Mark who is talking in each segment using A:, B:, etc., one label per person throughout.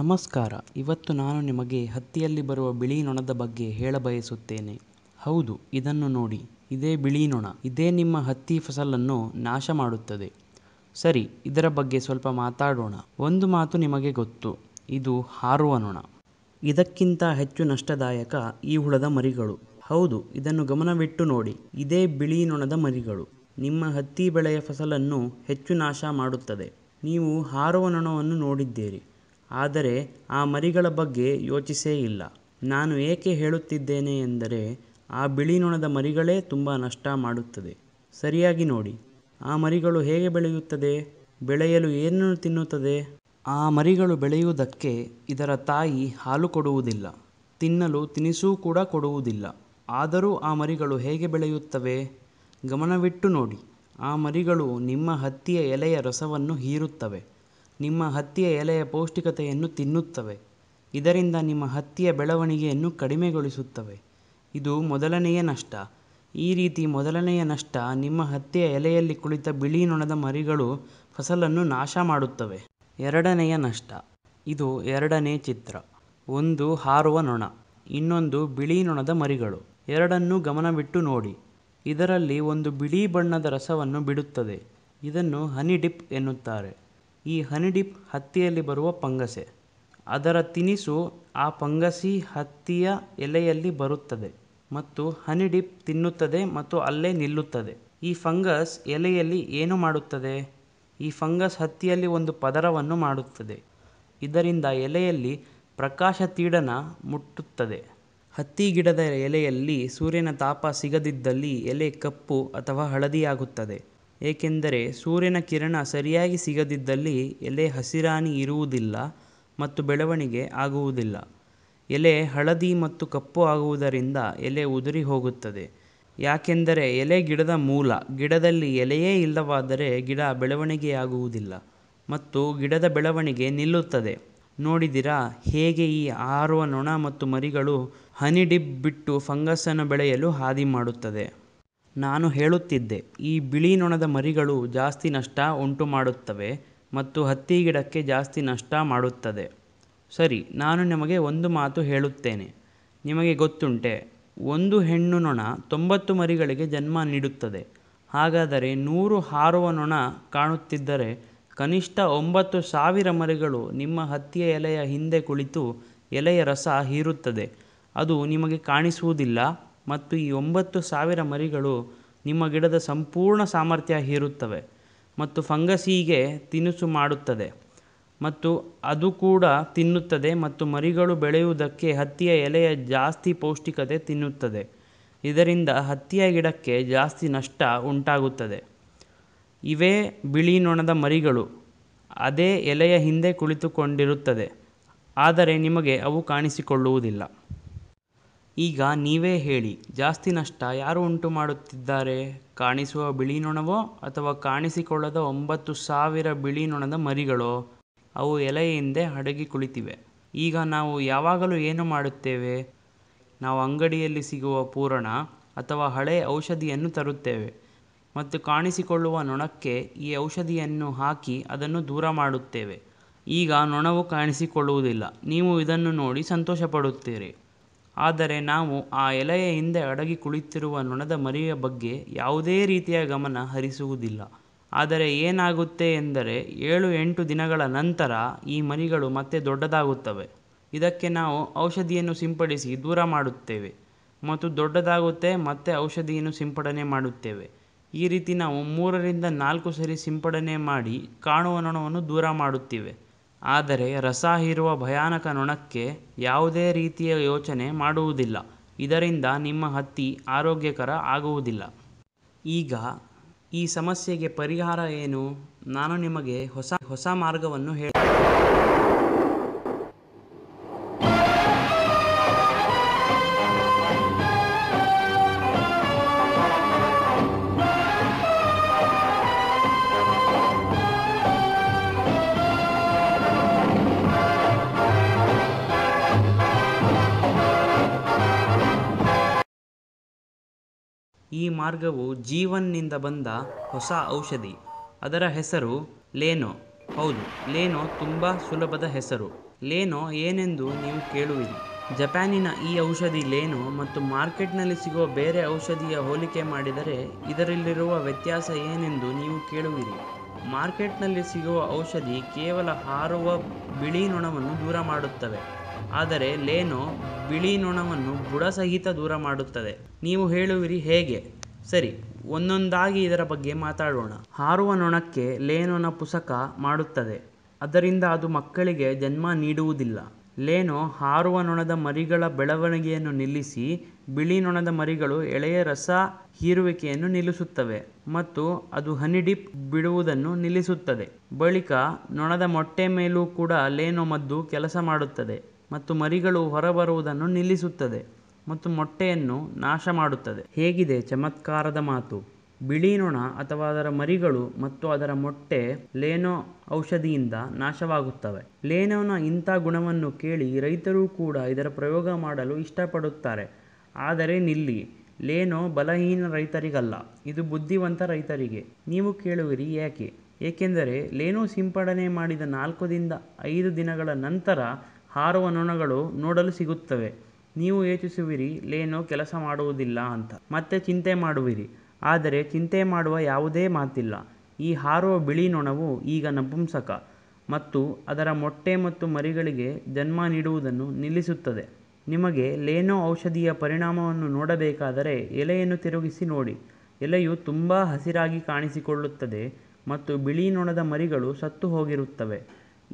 A: ನಮಸ್ಕಾರ ಇವತ್ತು ನಾನು ನಿಮಗೆ ಹತ್ತಿಯಲ್ಲಿ ಬರುವ ಬಿಳಿ ನೊಣದ ಬಗ್ಗೆ ಹೇಳ ಬಯಸುತ್ತೇನೆ ಹೌದು ಇದನ್ನು ನೋಡಿ ಇದೇ ಬಿಳಿ ನೊಣ ಇದೇ ನಿಮ್ಮ ಹತ್ತಿ ಫಸಲನ್ನು ನಾಶ ಮಾಡುತ್ತದೆ ಸರಿ ಇದರ ಬಗ್ಗೆ ಸ್ವಲ್ಪ ಮಾತಾಡೋಣ ಒಂದು ಮಾತು ನಿಮಗೆ ಗೊತ್ತು ಇದು ಹಾರುವ ನೊಣ ಇದಕ್ಕಿಂತ ಹೆಚ್ಚು ನಷ್ಟದಾಯಕ ಈ ಹುಳದ ಮರಿಗಳು ಹೌದು ಇದನ್ನು ಗಮನವಿಟ್ಟು ನೋಡಿ ಇದೇ ಬಿಳಿ ನೊಣದ ಮರಿಗಳು ನಿಮ್ಮ ಹತ್ತಿ ಬೆಳೆಯ ಫಸಲನ್ನು ಹೆಚ್ಚು ನಾಶ ಮಾಡುತ್ತದೆ ನೀವು ಹಾರುವ ನೊಣವನ್ನು ನೋಡಿದ್ದೀರಿ ಆದರೆ ಆ ಮರಿಗಳ ಬಗ್ಗೆ ಯೋಚಿಸೇ ಇಲ್ಲ ನಾನು ಏಕೆ ಹೇಳುತ್ತಿದ್ದೇನೆ ಎಂದರೆ ಆ ಬಿಳಿ ನೊಣದ ಮರಿಗಳೇ ತುಂಬ ನಷ್ಟ ಮಾಡುತ್ತದೆ ಸರಿಯಾಗಿ ನೋಡಿ ಆ ಮರಿಗಳು ಹೇಗೆ ಬೆಳೆಯುತ್ತದೆ ಬೆಳೆಯಲು ಏನನ್ನು ತಿನ್ನುತ್ತದೆ ಆ ಮರಿಗಳು ಬೆಳೆಯುವುದಕ್ಕೆ ಇದರ ತಾಯಿ ಹಾಲು ಕೊಡುವುದಿಲ್ಲ ತಿನ್ನಲು ತಿನಿಸೂ ಕೂಡ ಕೊಡುವುದಿಲ್ಲ ಆದರೂ ಆ ಮರಿಗಳು ಹೇಗೆ ಬೆಳೆಯುತ್ತವೆ ಗಮನವಿಟ್ಟು ನೋಡಿ ಆ ಮರಿಗಳು ನಿಮ್ಮ ಹತ್ತಿಯ ಎಲೆಯ ರಸವನ್ನು ಹೀರುತ್ತವೆ ನಿಮ್ಮ ಹತ್ತಿಯ ಎಲೆಯ ಪೌಷ್ಟಿಕತೆಯನ್ನು ತಿನ್ನುತ್ತವೆ ಇದರಿಂದ ನಿಮ್ಮ ಹತ್ತಿಯ ಬೆಳವಣಿಗೆಯನ್ನು ಕಡಿಮೆಗೊಳಿಸುತ್ತವೆ ಇದು ಮೊದಲನೆಯ ನಷ್ಟ ಈ ರೀತಿ ಮೊದಲನೆಯ ನಷ್ಟ ನಿಮ್ಮ ಹತ್ತಿಯ ಎಲೆಯಲ್ಲಿ ಕುಳಿತ ಬಿಳಿ ನೊಣದ ಮರಿಗಳು ಫಸಲನ್ನು ನಾಶ ಮಾಡುತ್ತವೆ ಎರಡನೆಯ ನಷ್ಟ ಇದು ಎರಡನೇ ಚಿತ್ರ ಒಂದು ಹಾರುವ ನೊಣ ಇನ್ನೊಂದು ಬಿಳಿ ನೊಣದ ಮರಿಗಳು ಎರಡನ್ನೂ ಗಮನವಿಟ್ಟು ನೋಡಿ ಇದರಲ್ಲಿ ಒಂದು ಬಿಳಿ ಬಣ್ಣದ ರಸವನ್ನು ಬಿಡುತ್ತದೆ ಇದನ್ನು ಹನಿ ಡಿಪ್ ಎನ್ನುತ್ತಾರೆ ಈ ಹನಿಡಿಪ್ ಹತ್ತಿಯಲ್ಲಿ ಬರುವ ಫಂಗಸೆ ಅದರ ತಿನಿಸು ಆ ಫಂಗಸಿ ಹತ್ತಿಯ ಎಲೆಯಲ್ಲಿ ಬರುತ್ತದೆ ಮತ್ತು ಹನಿಡಿಪ್ ತಿನ್ನುತ್ತದೆ ಮತ್ತು ಅಲ್ಲೇ ನಿಲ್ಲುತ್ತದೆ ಈ ಫಂಗಸ್ ಎಲೆಯಲ್ಲಿ ಏನು ಮಾಡುತ್ತದೆ ಈ ಫಂಗಸ್ ಹತ್ತಿಯಲ್ಲಿ ಒಂದು ಪದರವನ್ನು ಮಾಡುತ್ತದೆ ಇದರಿಂದ ಎಲೆಯಲ್ಲಿ ಪ್ರಕಾಶ ತೀಡನ ಮುಟ್ಟುತ್ತದೆ ಹತ್ತಿ ಗಿಡದ ಎಲೆಯಲ್ಲಿ ಸೂರ್ಯನ ತಾಪ ಸಿಗದಿದ್ದಲ್ಲಿ ಎಲೆ ಕಪ್ಪು ಅಥವಾ ಹಳದಿಯಾಗುತ್ತದೆ ಏಕೆಂದರೆ ಸೂರ್ಯನ ಕಿರಣ ಸರಿಯಾಗಿ ಸಿಗದಿದ್ದಲ್ಲಿ ಎಲೆ ಹಸಿರಾನಿ ಇರುವುದಿಲ್ಲ ಮತ್ತು ಬೆಳವಣಿಗೆ ಆಗುವುದಿಲ್ಲ ಎಲೆ ಹಳದಿ ಮತ್ತು ಕಪ್ಪು ಆಗುವುದರಿಂದ ಎಲೆ ಉದುರಿ ಹೋಗುತ್ತದೆ ಯಾಕೆಂದರೆ ಎಲೆ ಗಿಡದ ಮೂಲ ಗಿಡದಲ್ಲಿ ಎಲೆಯೇ ಇಲ್ಲವಾದರೆ ಗಿಡ ಬೆಳವಣಿಗೆಯಾಗುವುದಿಲ್ಲ ಮತ್ತು ಗಿಡದ ಬೆಳವಣಿಗೆ ನಿಲ್ಲುತ್ತದೆ ನೋಡಿದಿರಾ ಹೇಗೆ ಈ ಆರುವ ನೊಣ ಮತ್ತು ಮರಿಗಳು ಹನಿಡಿಪ್ ಬಿಟ್ಟು ಫಂಗಸ್ಸನ್ನು ಬೆಳೆಯಲು ಹಾದಿ ಮಾಡುತ್ತದೆ ನಾನು ಹೇಳುತ್ತಿದ್ದೆ ಈ ಬಿಳಿ ನೊಣದ ಮರಿಗಳು ಜಾಸ್ತಿ ನಷ್ಟ ಉಂಟು ಮಾಡುತ್ತವೆ ಮತ್ತು ಹತ್ತಿ ಗಿಡಕ್ಕೆ ಜಾಸ್ತಿ ನಷ್ಟ ಮಾಡುತ್ತದೆ ಸರಿ ನಾನು ನಿಮಗೆ ಒಂದು ಮಾತು ಹೇಳುತ್ತೇನೆ ನಿಮಗೆ ಗೊತ್ತುಂಟೆ ಒಂದು ಹೆಣ್ಣು ನೊಣ ತೊಂಬತ್ತು ಮರಿಗಳಿಗೆ ಜನ್ಮ ನೀಡುತ್ತದೆ ಹಾಗಾದರೆ ನೂರು ಹಾರುವ ನೊಣ ಕಾಣುತ್ತಿದ್ದರೆ ಕನಿಷ್ಠ ಒಂಬತ್ತು ಸಾವಿರ ಮರಿಗಳು ನಿಮ್ಮ ಹತ್ತಿಯ ಎಲೆಯ ಹಿಂದೆ ಕುಳಿತು ಎಲೆಯ ರಸ ಹೀರುತ್ತದೆ ಅದು ನಿಮಗೆ ಕಾಣಿಸುವುದಿಲ್ಲ ಮತ್ತು ಈ ಒಂಬತ್ತು ಸಾವಿರ ಮರಿಗಳು ನಿಮ್ಮ ಗಿಡದ ಸಂಪೂರ್ಣ ಸಾಮರ್ಥ್ಯ ಹೀರುತ್ತವೆ ಮತ್ತು ಫಂಗಸಿಗೆ ತಿನಿಸು ಮಾಡುತ್ತದೆ ಮತ್ತು ಅದು ಕೂಡ ತಿನ್ನುತ್ತದೆ ಮತ್ತು ಮರಿಗಳು ಬೆಳೆಯುವುದಕ್ಕೆ ಹತ್ತಿಯ ಎಲೆಯ ಜಾಸ್ತಿ ಪೌಷ್ಟಿಕತೆ ತಿನ್ನುತ್ತದೆ ಇದರಿಂದ ಹತ್ತಿಯ ಗಿಡಕ್ಕೆ ಜಾಸ್ತಿ ನಷ್ಟ ಉಂಟಾಗುತ್ತದೆ ಇವೇ ಬಿಳಿ ನೊಣದ ಮರಿಗಳು ಅದೇ ಎಲೆಯ ಹಿಂದೆ ಕುಳಿತುಕೊಂಡಿರುತ್ತದೆ ಆದರೆ ನಿಮಗೆ ಅವು ಕಾಣಿಸಿಕೊಳ್ಳುವುದಿಲ್ಲ ಈಗ ನೀವೇ ಹೇಳಿ ಜಾಸ್ತಿ ನಷ್ಟ ಯಾರು ಉಂಟು ಮಾಡುತ್ತಿದ್ದಾರೆ ಕಾಣಿಸುವ ಬಿಳಿ ನೊಣವೋ ಅಥವಾ ಕಾಣಿಸಿಕೊಳ್ಳದ ಒಂಬತ್ತು ಸಾವಿರ ಬಿಳಿ ನೊಣದ ಮರಿಗಳೋ ಅವು ಎಲೆಯಿಂದೆ ಅಡಗಿ ಕುಳಿತಿವೆ ಈಗ ನಾವು ಯಾವಾಗಲೂ ಏನು ಮಾಡುತ್ತೇವೆ ನಾವು ಅಂಗಡಿಯಲ್ಲಿ ಸಿಗುವ ಪೂರಣ ಅಥವಾ ಹಳೆ ಔಷಧಿಯನ್ನು ತರುತ್ತೇವೆ ಮತ್ತು ಕಾಣಿಸಿಕೊಳ್ಳುವ ನೊಣಕ್ಕೆ ಈ ಔಷಧಿಯನ್ನು ಹಾಕಿ ಅದನ್ನು ದೂರ ಮಾಡುತ್ತೇವೆ ಈಗ ನೊಣವು ಕಾಣಿಸಿಕೊಳ್ಳುವುದಿಲ್ಲ ನೀವು ಇದನ್ನು ನೋಡಿ ಸಂತೋಷಪಡುತ್ತೀರಿ ಆದರೆ ನಾವು ಆ ಎಲೆಯ ಹಿಂದೆ ಅಡಗಿ ಕುಳಿತಿರುವ ನೊಣದ ಮರಿಯ ಬಗ್ಗೆ ಯಾವುದೇ ರೀತಿಯ ಗಮನ ಹರಿಸುವುದಿಲ್ಲ ಆದರೆ ಏನಾಗುತ್ತೆ ಎಂದರೆ ಏಳು ಎಂಟು ದಿನಗಳ ನಂತರ ಈ ಮರಿಗಳು ಮತ್ತೆ ದೊಡ್ಡದಾಗುತ್ತವೆ ಇದಕ್ಕೆ ನಾವು ಔಷಧಿಯನ್ನು ಸಿಂಪಡಿಸಿ ದೂರ ಮಾಡುತ್ತೇವೆ ಮತ್ತು ದೊಡ್ಡದಾಗುತ್ತೆ ಮತ್ತೆ ಔಷಧಿಯನ್ನು ಸಿಂಪಡಣೆ ಮಾಡುತ್ತೇವೆ ಈ ರೀತಿ ನಾವು ಮೂರರಿಂದ ನಾಲ್ಕು ಸರಿ ಸಿಂಪಡಣೆ ಮಾಡಿ ಕಾಣುವ ನೊಣವನ್ನು ದೂರ ಮಾಡುತ್ತೇವೆ ಆದರೆ ರಸ ಹೀರುವ ಭಯಾನಕ ನೊಣಕ್ಕೆ ಯಾವುದೇ ರೀತಿಯ ಯೋಚನೆ ಮಾಡುವುದಿಲ್ಲ ಇದರಿಂದ ನಿಮ್ಮ ಹತ್ತಿ ಆರೋಗ್ಯಕರ ಆಗುವುದಿಲ್ಲ ಈಗ ಈ ಸಮಸ್ಯೆಗೆ ಪರಿಹಾರ ಏನು ನಾನು ನಿಮಗೆ ಹೊಸ ಹೊಸ ಮಾರ್ಗವನ್ನು ಹೇಳ ಈ ಮಾರ್ಗವು ಜೀವನ್ನಿಂದ ಬಂದ ಹೊಸ ಔಷಧಿ ಅದರ ಹೆಸರು ಲೇನೋ ಹೌದು ಲೇನೋ ತುಂಬ ಸುಲಭದ ಹೆಸರು ಲೇನೋ ಏನೆಂದು ನೀವು ಕೇಳುವಿರಿ ಜಪಾನಿನ ಈ ಔಷಧಿ ಲೇನೋ ಮತ್ತು ಮಾರ್ಕೆಟ್ನಲ್ಲಿ ಸಿಗುವ ಬೇರೆ ಔಷಧಿಯ ಹೋಲಿಕೆ ಮಾಡಿದರೆ ಇದರಲ್ಲಿರುವ ವ್ಯತ್ಯಾಸ ಏನೆಂದು ನೀವು ಕೇಳುವಿರಿ ಮಾರ್ಕೆಟ್ನಲ್ಲಿ ಸಿಗುವ ಔಷಧಿ ಕೇವಲ ಹಾರುವ ಬಿಳಿ ನೊಣವನ್ನು ದೂರ ಮಾಡುತ್ತವೆ ಆದರೆ ಲೇನೋ ಬಿಳಿ ನೊಣವನ್ನು ಬುಡಸಹಿತ ದೂರ ಮಾಡುತ್ತದೆ ನೀವು ಹೇಳುವಿರಿ ಹೇಗೆ ಸರಿ ಒಂದೊಂದಾಗಿ ಇದರ ಬಗ್ಗೆ ಮಾತಾಡೋಣ ಹಾರುವ ನೊಣಕ್ಕೆ ಲೇನೋನ ಪುಸಕ ಮಾಡುತ್ತದೆ ಅದರಿಂದ ಅದು ಮಕ್ಕಳಿಗೆ ಜನ್ಮ ನೀಡುವುದಿಲ್ಲ ಲೇನೋ ಹಾರುವ ನೊಣದ ಮರಿಗಳ ಬೆಳವಣಿಗೆಯನ್ನು ನಿಲ್ಲಿಸಿ ಬಿಳಿ ನೊಣದ ಮರಿಗಳು ಎಳೆಯ ರಸ ಹೀರುವಿಕೆಯನ್ನು ನಿಲ್ಲಿಸುತ್ತವೆ ಮತ್ತು ಅದು ಹನಿಡಿಪ್ ಬಿಡುವುದನ್ನು ನಿಲ್ಲಿಸುತ್ತದೆ ಬಳಿಕ ನೊಣದ ಮೊಟ್ಟೆ ಮೇಲೂ ಕೂಡ ಲೇನೋ ಮದ್ದು ಕೆಲಸ ಮಾಡುತ್ತದೆ ಮತ್ತು ಮರಿಗಳು ಹೊರಬರುವುದನ್ನು ನಿಲ್ಲಿಸುತ್ತದೆ ಮತ್ತು ಮೊಟ್ಟೆಯನ್ನು ನಾಶ ಮಾಡುತ್ತದೆ ಹೇಗಿದೆ ಚಮತ್ಕಾರದ ಮಾತು ಬಿಳಿ ನೊಣ ಅಥವಾ ಅದರ ಮರಿಗಳು ಮತ್ತು ಅದರ ಮೊಟ್ಟೆ ಲೇನೋ ಔಷಧಿಯಿಂದ ನಾಶವಾಗುತ್ತವೆ ಲೇನೋನ ಇಂಥ ಗುಣವನ್ನು ಕೇಳಿ ರೈತರು ಕೂಡ ಇದರ ಪ್ರಯೋಗ ಮಾಡಲು ಇಷ್ಟಪಡುತ್ತಾರೆ ಆದರೆ ನಿಲ್ಲಿ ಲೇನೋ ಬಲಹೀನ ರೈತರಿಗಲ್ಲ ಇದು ಬುದ್ಧಿವಂತ ರೈತರಿಗೆ ನೀವು ಕೇಳುವಿರಿ ಏಕೆ ಏಕೆಂದರೆ ಲೇನೋ ಸಿಂಪಡಣೆ ಮಾಡಿದ ದಿಂದ ಐದು ದಿನಗಳ ನಂತರ ಹಾರುವ ನೊಣಗಳು ನೋಡಲು ಸಿಗುತ್ತವೆ ನೀವು ಯೋಚಿಸುವಿರಿ ಲೇನೋ ಕೆಲಸ ಮಾಡುವುದಿಲ್ಲ ಅಂತ ಮತ್ತೆ ಚಿಂತೆ ಮಾಡುವಿರಿ ಆದರೆ ಚಿಂತೆ ಮಾಡುವ ಯಾವುದೇ ಮಾತಿಲ್ಲ ಈ ಹಾರುವ ಬಿಳಿ ನೊಣವು ಈಗ ನಪುಂಸಕ ಮತ್ತು ಅದರ ಮೊಟ್ಟೆ ಮತ್ತು ಮರಿಗಳಿಗೆ ಜನ್ಮ ನೀಡುವುದನ್ನು ನಿಲ್ಲಿಸುತ್ತದೆ ನಿಮಗೆ ಲೇನೋ ಔಷಧಿಯ ಪರಿಣಾಮವನ್ನು ನೋಡಬೇಕಾದರೆ ಎಲೆಯನ್ನು ತಿರುಗಿಸಿ ನೋಡಿ ಎಲೆಯು ತುಂಬಾ ಹಸಿರಾಗಿ ಕಾಣಿಸಿಕೊಳ್ಳುತ್ತದೆ ಮತ್ತು ಬಿಳಿ ನೊಣದ ಮರಿಗಳು ಸತ್ತು ಹೋಗಿರುತ್ತವೆ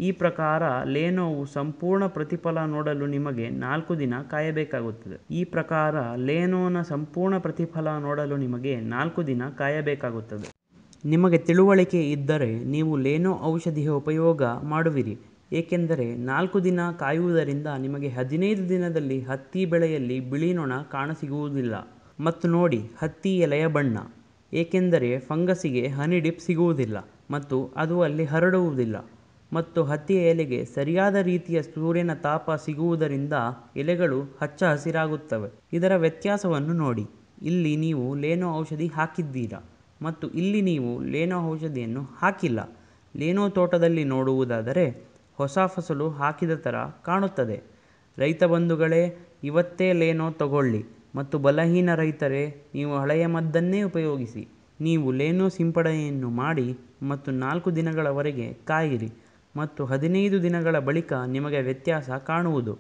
A: ಈ ಪ್ರಕಾರ ಲೇನೋವು ಸಂಪೂರ್ಣ ಪ್ರತಿಫಲ ನೋಡಲು ನಿಮಗೆ ನಾಲ್ಕು ದಿನ ಕಾಯಬೇಕಾಗುತ್ತದೆ ಈ ಪ್ರಕಾರ ಲೇನೋನ ಸಂಪೂರ್ಣ ಪ್ರತಿಫಲ ನೋಡಲು ನಿಮಗೆ ನಾಲ್ಕು ದಿನ ಕಾಯಬೇಕಾಗುತ್ತದೆ ನಿಮಗೆ ತಿಳುವಳಿಕೆ ಇದ್ದರೆ ನೀವು ಲೇನೋ ಔಷಧಿಯ ಉಪಯೋಗ ಮಾಡುವಿರಿ ಏಕೆಂದರೆ ನಾಲ್ಕು ದಿನ ಕಾಯುವುದರಿಂದ ನಿಮಗೆ ಹದಿನೈದು ದಿನದಲ್ಲಿ ಹತ್ತಿ ಬೆಳೆಯಲ್ಲಿ ಬಿಳಿ ನೊಣ ಕಾಣಸಿಗುವುದಿಲ್ಲ ಮತ್ತು ನೋಡಿ ಹತ್ತಿ ಎಲೆಯ ಬಣ್ಣ ಏಕೆಂದರೆ ಫಂಗಸ್ಸಿಗೆ ಹನಿಡಿಪ್ ಸಿಗುವುದಿಲ್ಲ ಮತ್ತು ಅದು ಅಲ್ಲಿ ಹರಡುವುದಿಲ್ಲ ಮತ್ತು ಹತ್ತಿಯ ಎಲೆಗೆ ಸರಿಯಾದ ರೀತಿಯ ಸೂರ್ಯನ ತಾಪ ಸಿಗುವುದರಿಂದ ಎಲೆಗಳು ಹಚ್ಚ ಹಸಿರಾಗುತ್ತವೆ ಇದರ ವ್ಯತ್ಯಾಸವನ್ನು ನೋಡಿ ಇಲ್ಲಿ ನೀವು ಲೇನೋ ಔಷಧಿ ಹಾಕಿದ್ದೀರಾ ಮತ್ತು ಇಲ್ಲಿ ನೀವು ಲೇನೋ ಔಷಧಿಯನ್ನು ಹಾಕಿಲ್ಲ ಲೇನೋ ತೋಟದಲ್ಲಿ ನೋಡುವುದಾದರೆ ಹೊಸ ಫಸಲು ಹಾಕಿದ ಥರ ಕಾಣುತ್ತದೆ ರೈತ ಬಂಧುಗಳೇ ಇವತ್ತೇ ಲೇನೋ ತಗೊಳ್ಳಿ ಮತ್ತು ಬಲಹೀನ ರೈತರೇ ನೀವು ಹಳೆಯ ಮದ್ದನ್ನೇ ಉಪಯೋಗಿಸಿ ನೀವು ಲೇನೋ ಸಿಂಪಡಣೆಯನ್ನು ಮಾಡಿ ಮತ್ತು ನಾಲ್ಕು ದಿನಗಳವರೆಗೆ ಕಾಯಿರಿ ಮತ್ತು ಹದಿನೈದು ದಿನಗಳ ಬಳಿಕ ನಿಮಗೆ ವ್ಯತ್ಯಾಸ ಕಾಣುವುದು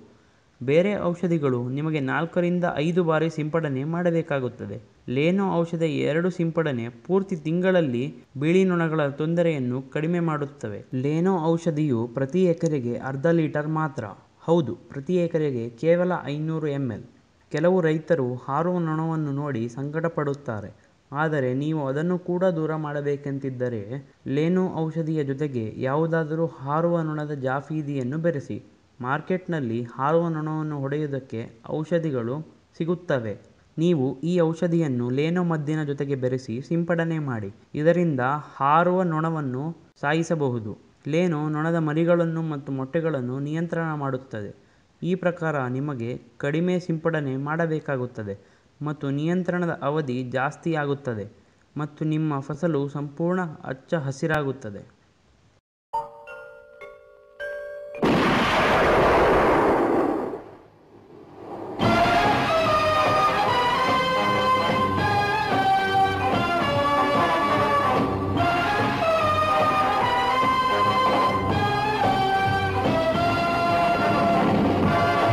A: ಬೇರೆ ಔಷಧಿಗಳು ನಿಮಗೆ ನಾಲ್ಕರಿಂದ ಐದು ಬಾರಿ ಸಿಂಪಡಣೆ ಮಾಡಬೇಕಾಗುತ್ತದೆ ಲೇನೋ ಔಷಧಿ ಎರಡು ಸಿಂಪಡಣೆ ಪೂರ್ತಿ ತಿಂಗಳಲ್ಲಿ ಬಿಳಿ ನೊಣಗಳ ತೊಂದರೆಯನ್ನು ಕಡಿಮೆ ಮಾಡುತ್ತವೆ ಲೇನೋ ಔಷಧಿಯು ಪ್ರತಿ ಎಕರೆಗೆ ಅರ್ಧ ಲೀಟರ್ ಮಾತ್ರ ಹೌದು ಪ್ರತಿ ಎಕರೆಗೆ ಕೇವಲ ಐನೂರು ಎಂ ಎಲ್ ಕೆಲವು ರೈತರು ಹಾರುವ ನೊಣವನ್ನು ನೋಡಿ ಸಂಕಟಪಡುತ್ತಾರೆ ಆದರೆ ನೀವು ಅದನ್ನು ಕೂಡ ದೂರ ಮಾಡಬೇಕೆಂದಿದ್ದರೆ ಲೇನು ಔಷಧಿಯ ಜೊತೆಗೆ ಯಾವುದಾದರೂ ಹಾರುವ ನೊಣದ ಜಾಫೀದಿಯನ್ನು ಬೆರೆಸಿ ಮಾರ್ಕೆಟ್ನಲ್ಲಿ ಹಾರುವ ನೊಣವನ್ನು ಹೊಡೆಯುವುದಕ್ಕೆ ಔಷಧಿಗಳು ಸಿಗುತ್ತವೆ ನೀವು ಈ ಔಷಧಿಯನ್ನು ಲೇನೋ ಮದ್ದಿನ ಜೊತೆಗೆ ಬೆರೆಸಿ ಸಿಂಪಡಣೆ ಮಾಡಿ ಇದರಿಂದ ಹಾರುವ ನೊಣವನ್ನು ಸಾಯಿಸಬಹುದು ಲೇನೋ ನೊಣದ ಮರಿಗಳನ್ನು ಮತ್ತು ಮೊಟ್ಟೆಗಳನ್ನು ನಿಯಂತ್ರಣ ಮಾಡುತ್ತದೆ ಈ ಪ್ರಕಾರ ನಿಮಗೆ ಕಡಿಮೆ ಸಿಂಪಡಣೆ ಮಾಡಬೇಕಾಗುತ್ತದೆ ಮತ್ತು ನಿಯಂತ್ರಣದ ಅವಧಿ ಜಾಸ್ತಿಯಾಗುತ್ತದೆ ಮತ್ತು ನಿಮ್ಮ ಫಸಲು ಸಂಪೂರ್ಣ ಅಚ್ಚ ಹಸಿರಾಗುತ್ತದೆ